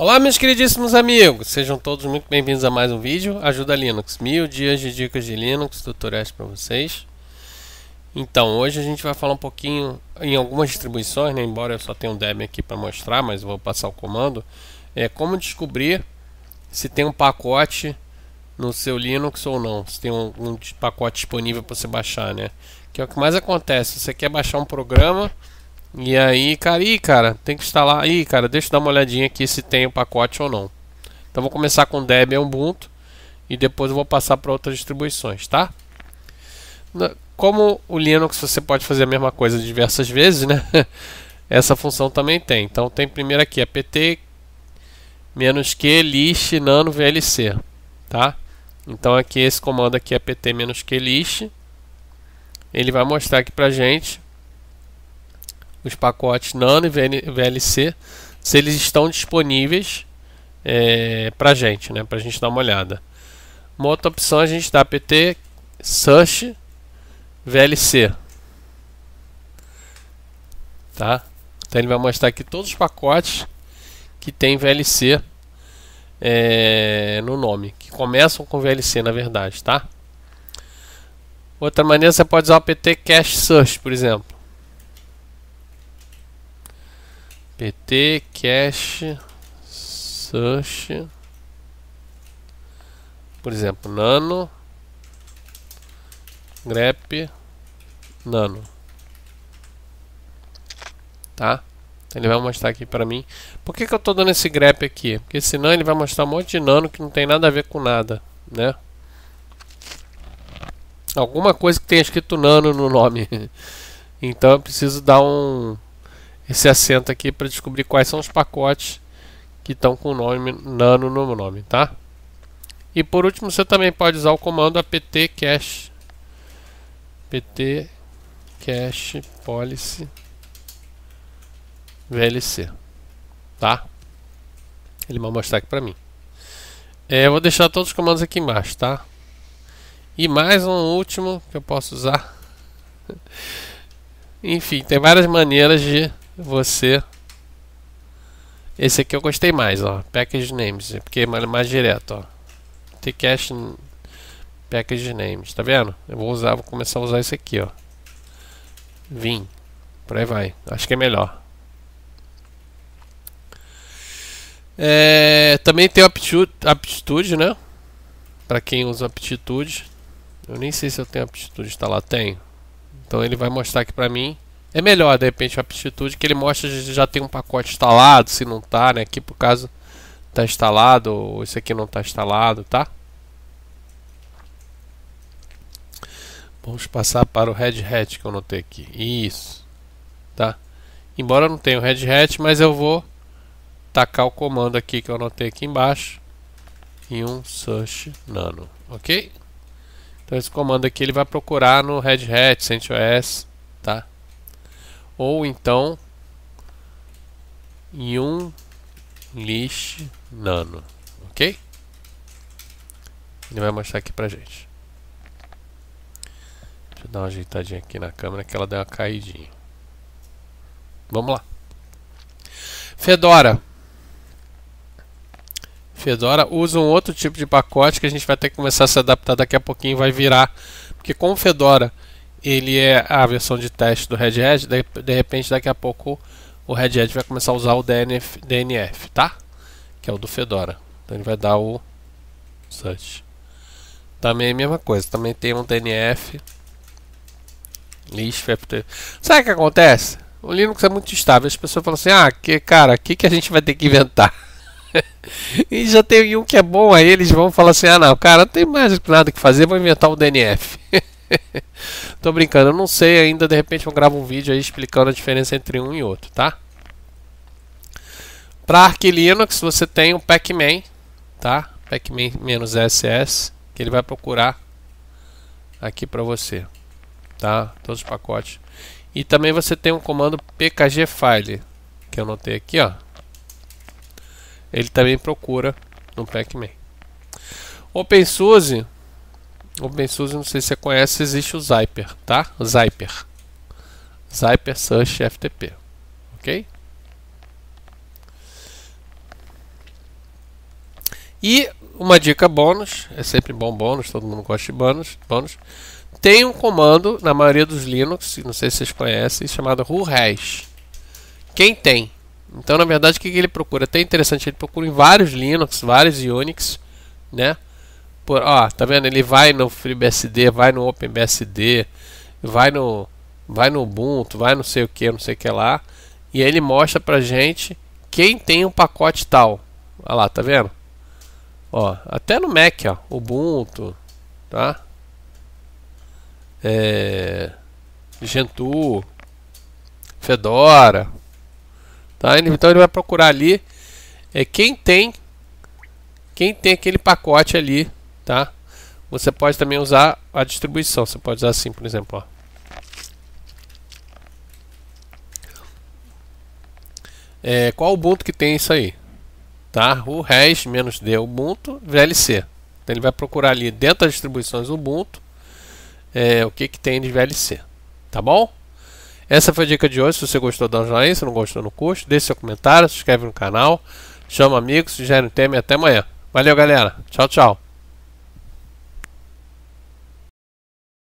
Olá meus queridíssimos amigos, sejam todos muito bem-vindos a mais um vídeo Ajuda Linux, mil dias de dicas de Linux, tutoriais para vocês Então, hoje a gente vai falar um pouquinho em algumas distribuições, né? embora eu só tenha um Debian aqui para mostrar, mas vou passar o comando É como descobrir se tem um pacote no seu Linux ou não, se tem um, um pacote disponível para você baixar, né? Que é o que mais acontece, você quer baixar um programa e aí, cara, ih, cara, tem que instalar. Ih, cara, deixa eu dar uma olhadinha aqui se tem o pacote ou não. Então vou começar com Debian Ubuntu e depois vou passar para outras distribuições, tá? Como o Linux você pode fazer a mesma coisa diversas vezes, né? Essa função também tem. Então tem primeiro aqui apt -q list nano vlc, tá? Então aqui esse comando aqui apt -q list, ele vai mostrar aqui pra gente os pacotes Nano e VLC, se eles estão disponíveis é, para gente, né? Para a gente dar uma olhada. Uma outra opção a gente dá PT Search VLC, tá? Então ele vai mostrar aqui todos os pacotes que tem VLC é, no nome, que começam com VLC na verdade, tá? Outra maneira você pode usar o PT Cache Search, por exemplo. PT, cache, search. Por exemplo, nano, grep, nano. Tá? Então, ele vai mostrar aqui para mim. Por que, que eu estou dando esse grep aqui? Porque senão ele vai mostrar um monte de nano que não tem nada a ver com nada, né? Alguma coisa que tenha escrito nano no nome. então eu preciso dar um esse acento aqui para descobrir quais são os pacotes que estão com o nome nano no nome, tá? E por último, você também pode usar o comando apt cache pt cache policy VLC, tá? Ele vai mostrar aqui para mim. É, eu vou deixar todos os comandos aqui embaixo, tá? E mais um último que eu posso usar. Enfim, tem várias maneiras de você. Esse aqui eu gostei mais, ó. Package names, é porque é mais direto, ó. Tcache package names, tá vendo? Eu vou usar, vou começar a usar esse aqui, ó. Vim. Por aí vai. Acho que é melhor. É, também tem aptitude, aptitude né? Para quem usa aptitude. Eu nem sei se eu tenho aptitude, tá lá, tenho. Então ele vai mostrar aqui para mim é melhor, de repente, a aptitude que ele mostra se já tem um pacote instalado, se não tá, né? Aqui, por caso, tá instalado, ou esse aqui não tá instalado, tá? Vamos passar para o Red Hat que eu notei aqui. Isso. Tá? Embora eu não tenha o Red Hat, mas eu vou tacar o comando aqui que eu anotei aqui embaixo. em um search nano. Ok? Então esse comando aqui ele vai procurar no Red Hat, CentOS, tá? ou então em um list nano, ok? Ele vai mostrar aqui pra gente. Deixa eu dar uma ajeitadinha aqui na câmera que ela deu uma caidinha. Vamos lá. Fedora. Fedora usa um outro tipo de pacote que a gente vai ter que começar a se adaptar daqui a pouquinho vai virar. Porque com Fedora ele é a versão de teste do Red Hat, de, repente daqui a pouco o Red Hat vai começar a usar o DNF, DNF, tá? Que é o do Fedora. Então ele vai dar o search. Também é a mesma coisa, também tem um DNF. List Sabe o que acontece? O Linux é muito instável, as pessoas falam assim: "Ah, que cara, o que que a gente vai ter que inventar?" e já tem um que é bom, aí eles vão falar assim: "Ah, não, cara, não tem mais nada que fazer, vou inventar o DNF." Tô brincando, eu não sei ainda, de repente eu gravo um vídeo aí explicando a diferença entre um e outro, tá? Para Arch Linux você tem o pacman man tá? pac ss que ele vai procurar aqui para você, tá? Todos os pacotes. E também você tem um comando pkgfile que eu anotei aqui, ó. Ele também procura no pacman OpenSUSE OpenSUSE, não sei se você conhece, existe o Zyper, tá? Zyper. Zyper Search FTP, ok? E uma dica bônus, é sempre bom bônus, todo mundo gosta de bônus, bônus. Tem um comando na maioria dos Linux, não sei se vocês conhecem, chamado who Quem tem? Então, na verdade, o que ele procura? É até interessante, ele procura em vários Linux, vários Unix, né? por. Ó, tá vendo? Ele vai no FreeBSD, vai no OpenBSD, vai no. Vai no Ubuntu, vai não sei o que, não sei o que lá. E aí ele mostra pra gente quem tem um pacote tal. Olha lá, tá vendo? Ó, até no Mac, ó, Ubuntu, tá? É, Gentoo, Fedora, tá? Então ele vai procurar ali é quem tem quem tem aquele pacote ali tá? Você pode também usar a distribuição. Você pode usar assim, por exemplo, ó. É, qual Ubuntu que tem isso aí? Tá? O res menos d é Ubuntu VLC. Então ele vai procurar ali dentro das distribuições Ubuntu é, o que, que tem de VLC. Tá bom? Essa foi a dica de hoje. Se você gostou, dá um joinha. Se não gostou, não curso. Deixe seu comentário, se inscreve no canal. Chama amigos, sugere um tema e até amanhã. Valeu, galera. Tchau, tchau.